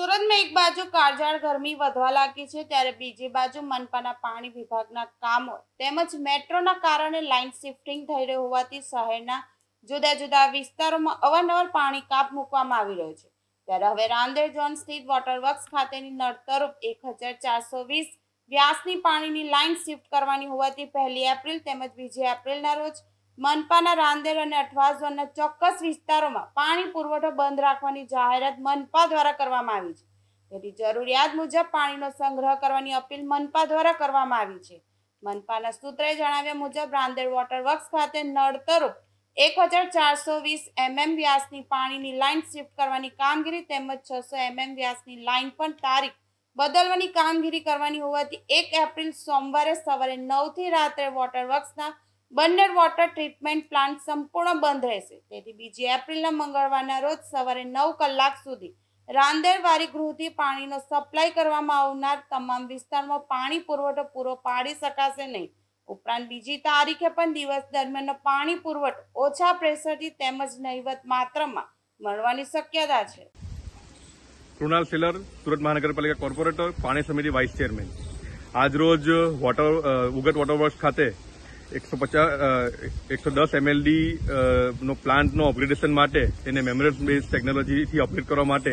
સુરતમાં એક બાજુ કાળઝાળ ગરમી વધવા લાગી છે ત્યારે બીજી બાજુ મનપાના પાણી વિભાગના કામો તેમજ મેટ્રોના કારણે લાઇન શિફ્ટિંગ થઈ રહી હોવાથી શહેરના જુદા જુદા વિસ્તારોમાં અવારનવાર પાણી કાપ મૂકવામાં આવી રહ્યો છે ત્યારે હવે રાંદેર ઝોન સ્થિત વોટરવર્ક્સ ખાતેની નળતરૂપ એક હજાર ચારસો વીસ વ્યાસની પાણીની લાઇન શિફ્ટ કરવાની હોવાથી પહેલી એપ્રિલ તેમજ બીજી એપ્રિલના રોજ મનપાના રાંદેર અને અઠવાસ ઝોનના ચોક્કસ વિસ્તારોમાં પાણી પુરવઠો બંધ રાખવાની જાહેરાત મનપા દ્વારા કરવામાં આવી છે તેથી જરૂરિયાત મુજબ પાણીનો સંગ્રહ કરવાની અપીલ મનપા દ્વારા કરવામાં આવી છે મનપાના સૂત્રે જણાવ્યા મુજબ રાંદેર વોટર વર્ક્સ ખાતે નળતરો એક હજાર ચારસો વીસ એમએમ વ્યાસની પાણીની લાઇન શિફ્ટ કરવાની કામગીરી તેમજ છસો એમએમ વ્યાસની લાઇન પણ તારીખ બદલવાની કામગીરી કરવાની હોવાથી એક એપ્રિલ સોમવારે સવારે નવથી રાત્રે વોટર વર્ક્સના બંદર વોટર ટ્રીટમેન્ટ પ્લાન્ટ સંપૂર્ણ બંધ રહેશે તેથી બીજી એપ્રિલના મંગળવારના રોજ સવારે નવ કલાક સુધી રાંદેરવારી ગૃહથી પાણીનો સપ્લાય કરવામાં આવનાર તમામ વિસ્તારમાં પાણી પુરવઠો પૂરો પાડી શકાશે નહીં ઉપરાંત બીજી તારીખે પણ દિવસ દરમિયાનનો પાણી પુરવઠો ઓછા પ્રેશરથી તેમજ નહીવત માત્રામાં મળવાની શક્યતા છે કૃણાલ સિલર સુરત મહાનગરપાલિકા કોર્પોરેટર પાણી સમિતિ વાઇસ ચેરમેન આજરોજ વોટર ઉગત વોટર વર્ક્સ ખાતે એકસો પચાસ એકસો દસ એમએલડી નો પ્લાન્ટનો અપગ્રેડેશન માટે એને મેમરસ બેઝ ટેકનોલોજીથી અપગ્રેડ કરવા માટે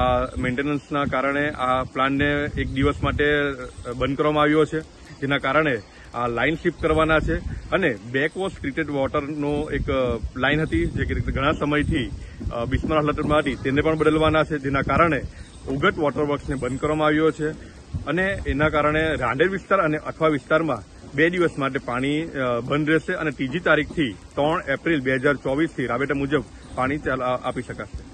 આ મેન્ટેનન્સના કારણે આ પ્લાન્ટને એક દિવસ માટે બંધ કરવામાં આવ્યો છે જેના કારણે આ લાઇન શિફ્ટ કરવાના છે અને બેકવોશ ટ્રીટેડ વોટરનો એક લાઇન હતી જે ઘણા સમયથી બિસ્માર હાલતમાં હતી તેને પણ બદલવાના છે જેના કારણે ઉગટ વોટરવર્ક્સને બંધ કરવામાં આવ્યો છે અને એના કારણે રાંડેર વિસ્તાર અને અથવા વિસ્તારમાં બે દિવસ માટે પાણી બંધ રહેશે અને ત્રીજી તારીખથી ત્રણ એપ્રિલ બે હજાર ચોવીસથી રાબેટા મુજબ પાણી આપી શકાશે